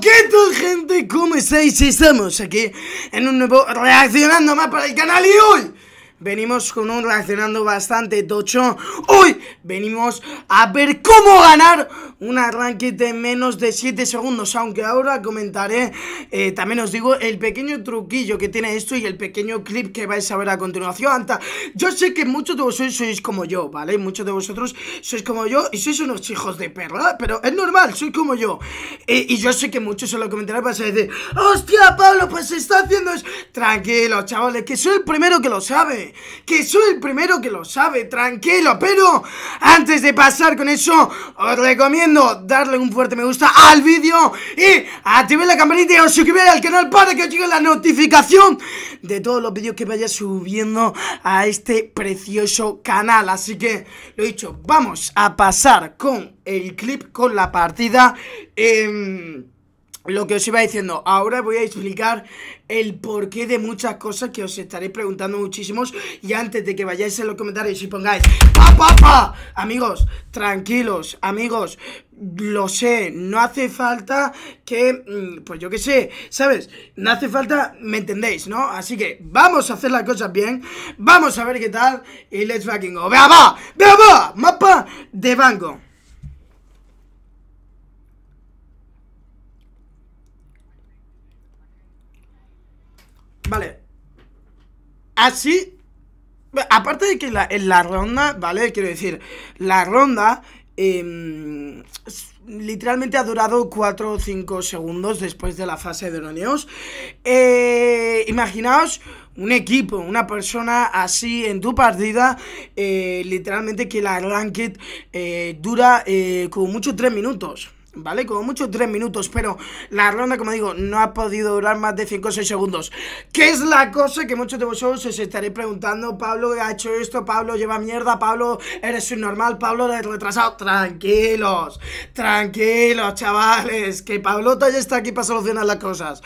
¿Qué tal gente? ¿Cómo estáis? Estamos aquí en un nuevo Reaccionando más para el canal y hoy venimos con un reaccionando bastante tocho Hoy venimos a ver cómo ganar un arranque de menos de 7 segundos, aunque ahora comentaré, eh, también os digo, el pequeño truquillo que tiene esto y el pequeño clip que vais a ver a continuación. Yo sé que muchos de vosotros sois como yo, ¿vale? Muchos de vosotros sois como yo y sois unos hijos de perra, pero es normal, soy como yo. Eh, y yo sé que muchos se lo comentarán para decir, ¡Hostia, Pablo, pues se está haciendo eso! Tranquilo, chavales, que soy el primero que lo sabe, que soy el primero que lo sabe, tranquilo, pero antes de pasar con eso, os recomiendo darle un fuerte me gusta al vídeo y activar la campanita y os suscribir al canal para que os llegue la notificación de todos los vídeos que vaya subiendo a este precioso canal. Así que, lo dicho, vamos a pasar con el clip, con la partida. Em, lo que os iba diciendo, ahora voy a explicar el porqué de muchas cosas que os estaréis preguntando muchísimos y antes de que vayáis en los comentarios y pongáis ¡Pa, pa, Amigos, tranquilos, amigos, lo sé, no hace falta que, mm, pues yo qué sé, ¿sabes? No hace falta, me entendéis, ¿no? Así que vamos a hacer las cosas bien, vamos a ver qué tal y let's fucking go. ¡Vea, va! ¡Vea, va! Mapa de banco. Así, aparte de que la, en la ronda, ¿vale? Quiero decir, la ronda em, literalmente ha durado 4 o 5 segundos después de la fase de Euronews. Eh, imaginaos un equipo, una persona así en tu partida, eh, literalmente que la ranked eh, dura como mucho 3 minutos. ¿vale? Como mucho 3 minutos, pero la ronda, como digo, no ha podido durar más de 5 o 6 segundos. ¿Qué es la cosa que muchos de vosotros os estaréis preguntando? Pablo ha hecho esto, Pablo lleva mierda, Pablo eres un normal, Pablo eres retrasado. Tranquilos, tranquilos, chavales, que Pablota ya está aquí para solucionar las cosas.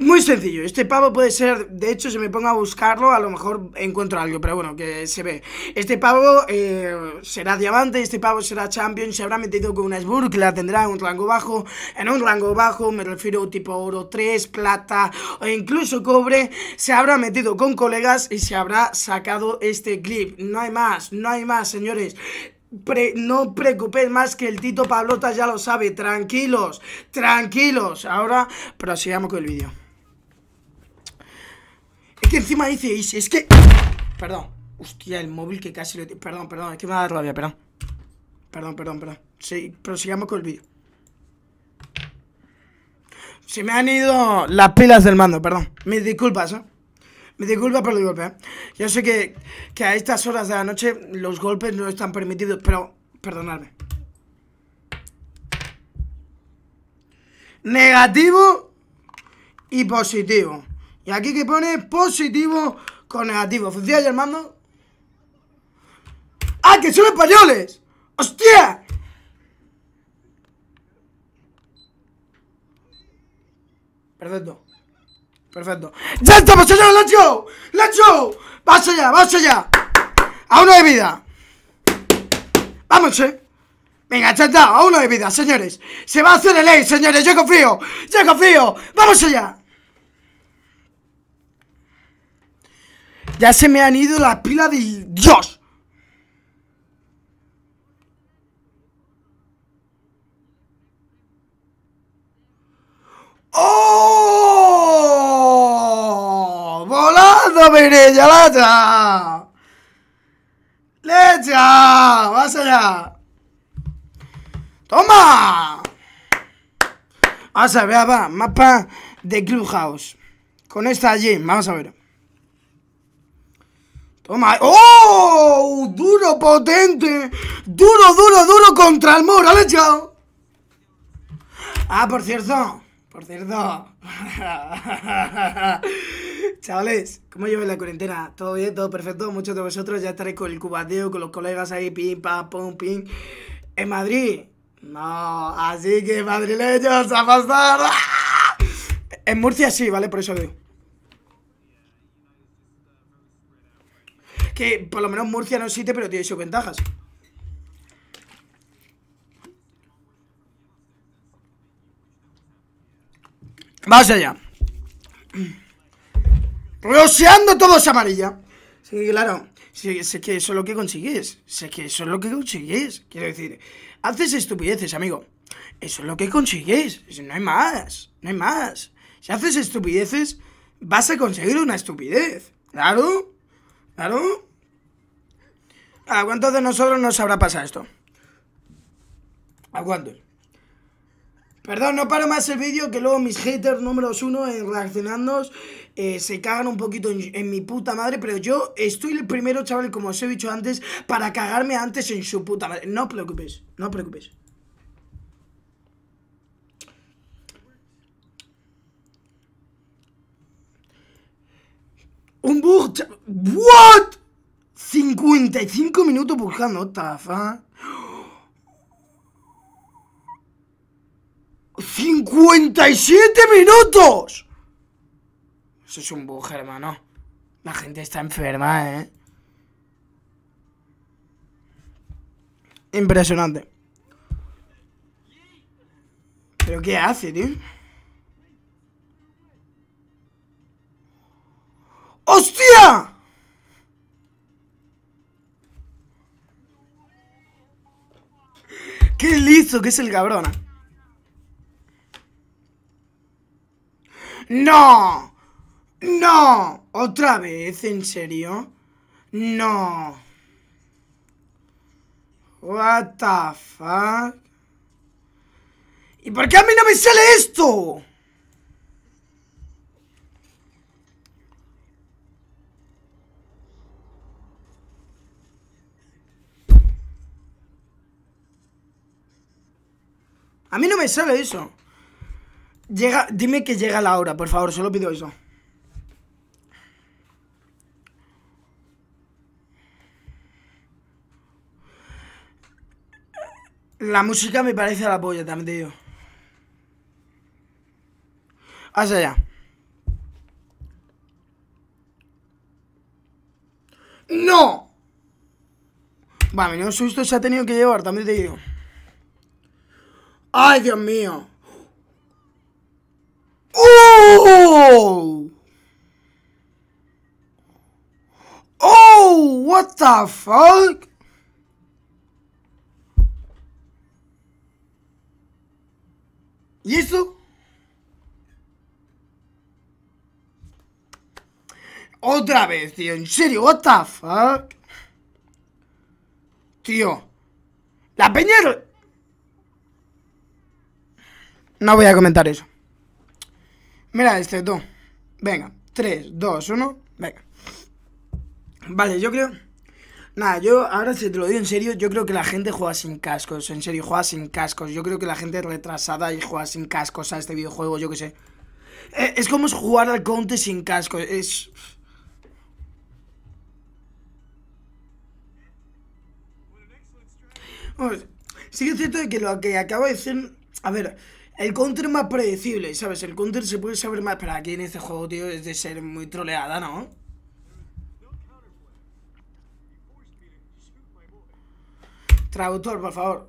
Muy sencillo, este pavo puede ser, de hecho si me pongo a buscarlo a lo mejor encuentro algo, pero bueno, que se ve. Este pavo eh, será diamante, este pavo será champion, se habrá metido con una la tendrá en un rango bajo, en un rango bajo me refiero tipo oro 3, plata o incluso cobre, se habrá metido con colegas y se habrá sacado este clip. No hay más, no hay más señores. no preocupéis más que el Tito Pablota ya lo sabe, tranquilos, tranquilos. Ahora prosigamos con el vídeo que encima dice es que... Perdón. Hostia, el móvil que casi lo... Perdón, perdón, es que me va a dar rabia, perdón. Perdón, perdón, perdón. Sí, prosigamos con el vídeo. Se me han ido las pilas del mando, perdón. Mis disculpas, ¿eh? Me disculpa por el golpe. ¿eh? Yo sé que, que, a estas horas de la noche los golpes no están permitidos, pero perdonadme. Negativo y positivo. Y aquí que pone positivo con negativo. ¿Funciona ya el ¡Ah, que son españoles! ¡Hostia! Perfecto. Perfecto. ¡Ya estamos, señores! ¡Let's go! ¡Let's go! ¡Vas allá, vamos allá! ¡A uno de vida! ¡Vamos, eh! Venga, ya está, a uno de vida, señores. Se va a hacer el ley, señores. Yo confío, yo confío. ¡Vamos allá! Ya se me han ido la pila de... Dios. ¡Oh! ¡Volando, Mirella, Lata! ¡Lecha! ¡Vas allá! ¡Toma! Vamos a ver, va, mapa de Clubhouse. Con esta allí, vamos a ver. ¡Oh! Duro, potente. Duro, duro, duro contra el muro. ¡Le chao! Ah, por cierto. Por cierto. Chavales, ¿cómo lleváis la cuarentena? ¿Todo bien? ¿Todo perfecto? Muchos de vosotros ya estaréis con el cubateo, con los colegas ahí, pim, pam, pum, pim. ¿En Madrid? No, así que madrileños, a pasar. En Murcia sí, ¿vale? Por eso digo. que por lo menos Murcia no existe, pero tiene sus ventajas. Vamos allá. Roseando todo esa amarilla. Sí, claro. Sé que eso es lo que consigues. Sé que eso es lo que consigues. Quiero decir, haces estupideces, amigo. Eso es lo que consigues. No hay más. No hay más. Si haces estupideces, vas a conseguir una estupidez. Claro. Claro. ¿A ah, cuántos de nosotros nos habrá pasado esto? ¿A Perdón, no paro más el vídeo que luego mis haters números uno en eh, eh, se cagan un poquito en, mi puta madre, pero yo estoy el primero, chaval, como os he dicho antes, para cagarme antes en su puta madre. No preocupes preocupéis, no preocupes preocupéis. Un bug, ¿What? 55 minutos buscando taza. 57 minutos. Eso es un bug, hermano. La gente está enferma, ¿eh? Impresionante. ¿Pero qué hace, tío? ¡Hostia! Qué liso que es el cabrón. ¿ah? ¡No! ¡No! ¿Otra vez? ¿En serio? ¡No! What the fuck? ¿Y por qué a mí no me sale esto? A mí no me sale eso. Llega, dime que llega la hora, por favor, solo pido eso. La música me parece a la polla, también te digo. Hasta allá. ¡No! Va, menudo susto se ha tenido que llevar, también te digo. ¡Ay, Dios mío! ¡Oh! ¡Oh! ¿What the fuck? ¿Y eso? Otra vez, tío. En serio, what the fuck? Tío. La peña... No voy a comentar eso. Mira este, tú. Venga, 3, 2, 1, venga. Vale, yo creo... Nada, yo ahora si te lo digo en serio, yo creo que la gente juega sin cascos, en serio, juega sin cascos. Yo creo que la gente retrasada y juega sin cascos a este videojuego, yo qué sé. Eh, es como jugar al conte sin cascos, es... Bueno, sí que es cierto que lo que acabo de decir... A ver, el counter más predecible, ¿sabes? El counter se puede saber más, pero aquí en este juego, tío, es de ser muy troleada, ¿no? Traductor, por favor.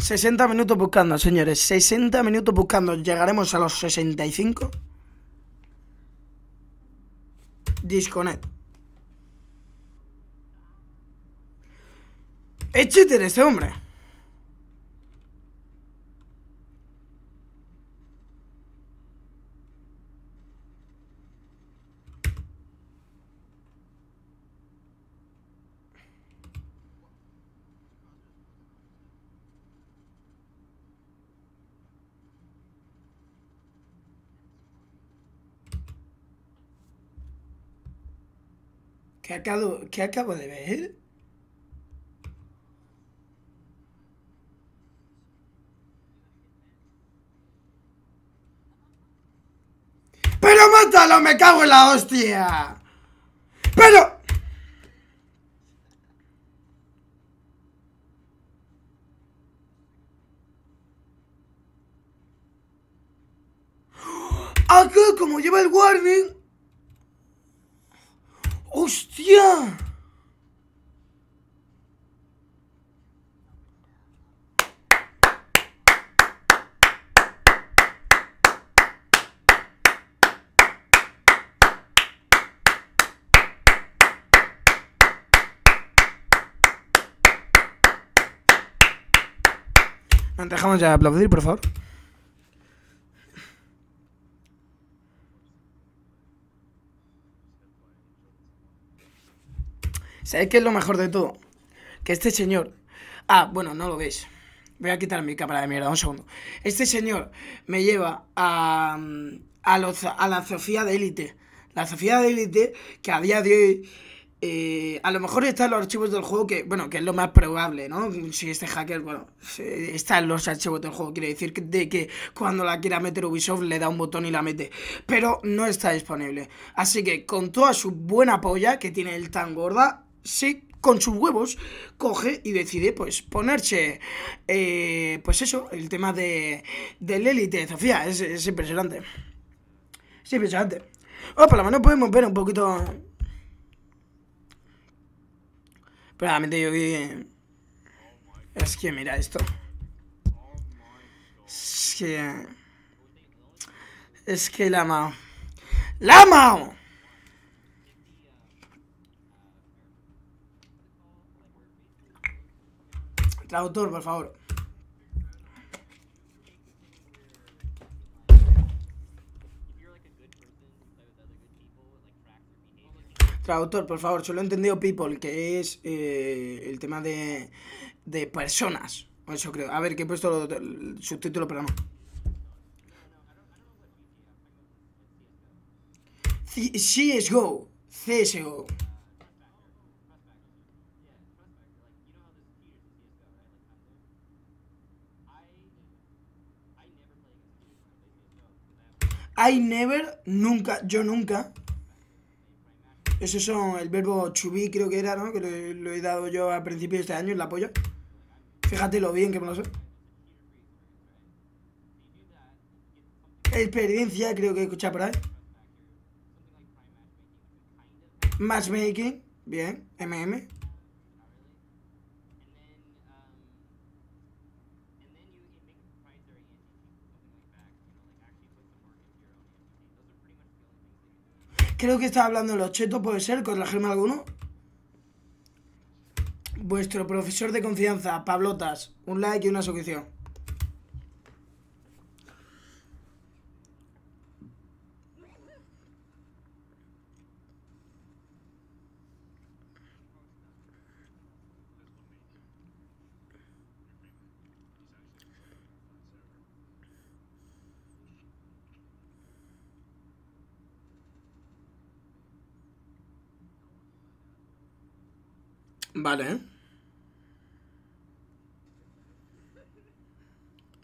60 minutos buscando, señores. 60 minutos buscando. Llegaremos a los 65. Disconnect. Es ese este hombre. ¿Qué acabo, qué acabo de ver? ¡Pero mátalo! ¡Me cago en la hostia! ¡Pero! ¡Oh! Acá, como lleva el warning ¡Hostia! Dejamos ya aplaudir, por favor. ¿Sabéis qué es lo mejor de todo? Que este señor... Ah, bueno, no lo veis. Voy a quitar mi cámara de mierda, un segundo. Este señor me lleva a, a, la Sofía de élite. La Sofía de élite, que a día de hoy... Eh, a lo mejor está en los archivos del juego, que bueno, que es lo más probable, ¿no? Si este hacker, bueno, está en los archivos del juego, quiere decir que, de que cuando la quiera meter Ubisoft le da un botón y la mete, pero no está disponible. Así que con toda su buena polla que tiene el tan gorda, se con sus huevos coge y decide pues ponerse eh, pues eso el tema de del élite Sofía es, impresionante es impresionante oh por la mano podemos ver un poquito pero yo que es que mira esto es que es que la amo la amo! Traductor, por favor. Traductor, por favor, solo he entendido people, que es eh, el tema de, de personas. Eso pues creo. A ver, que he puesto el subtítulo, pero no. CSGO. CSGO. I never, nunca, yo nunca. eso son el verbo chubí creo que era, ¿no? Que lo, he dado yo a principio de este año, el apoyo Fíjate lo bien que me lo sé. Experiencia, creo que he escuchado por ahí. Matchmaking, bien, MM. Creo que estaba hablando de los chetos, puede ser, con corregirme alguno. Vuestro profesor de confianza, Pablotas. Un like y una suscripción. Vale.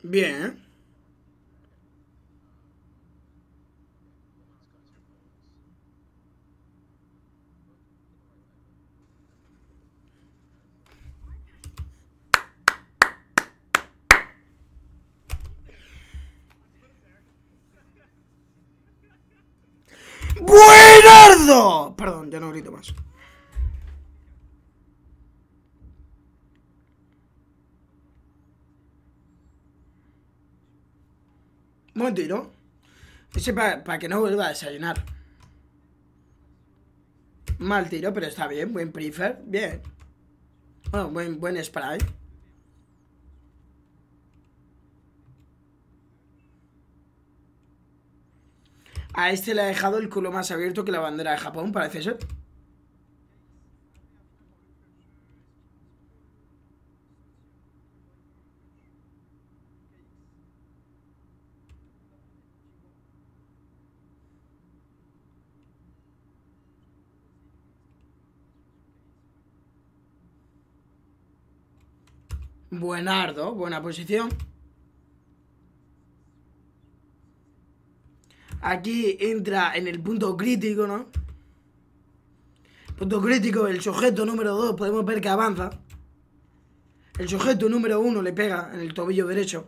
Bien. Buenardo. Perdón, ya no grito más. tiro, Ese para que no vuelva a desayunar. Mal tiro, pero está bien. Buen prefer. Bien. Bueno, buen, buen spray. A este le ha dejado el culo más abierto que la bandera de Japón, parece ser. buenardo, buena posición. Aquí entra en el punto crítico, ¿no? Punto crítico, el sujeto número 2, podemos ver que avanza. El sujeto número 1 le pega en el tobillo derecho.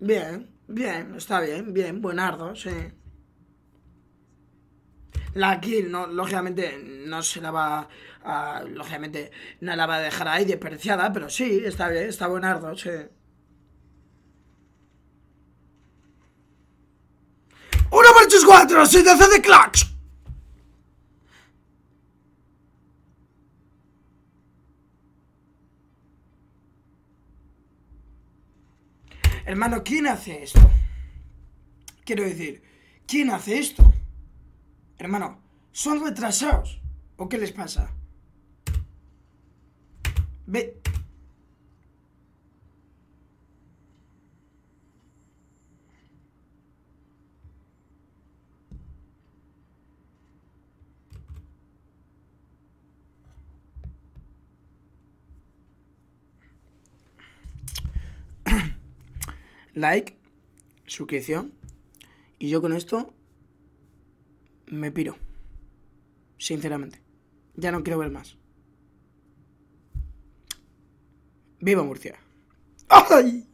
Bien, bien, está bien, bien, buenardo, sí la kill, no, lógicamente no se la va a, lógicamente no la va a dejar ahí despreciada, pero sí, está bien, está buenardo, Una ¡Uno cuatro! ¡Se te hace de clutch! Hermano, ¿quién hace esto? Quiero decir, ¿quién hace esto? Hermano, ¿son retrasados? ¿O qué les pasa? Ve... like, suscripción. Y yo con esto me piro. Sinceramente. Ya no quiero ver más. ¡Viva Murcia! ¡Ay!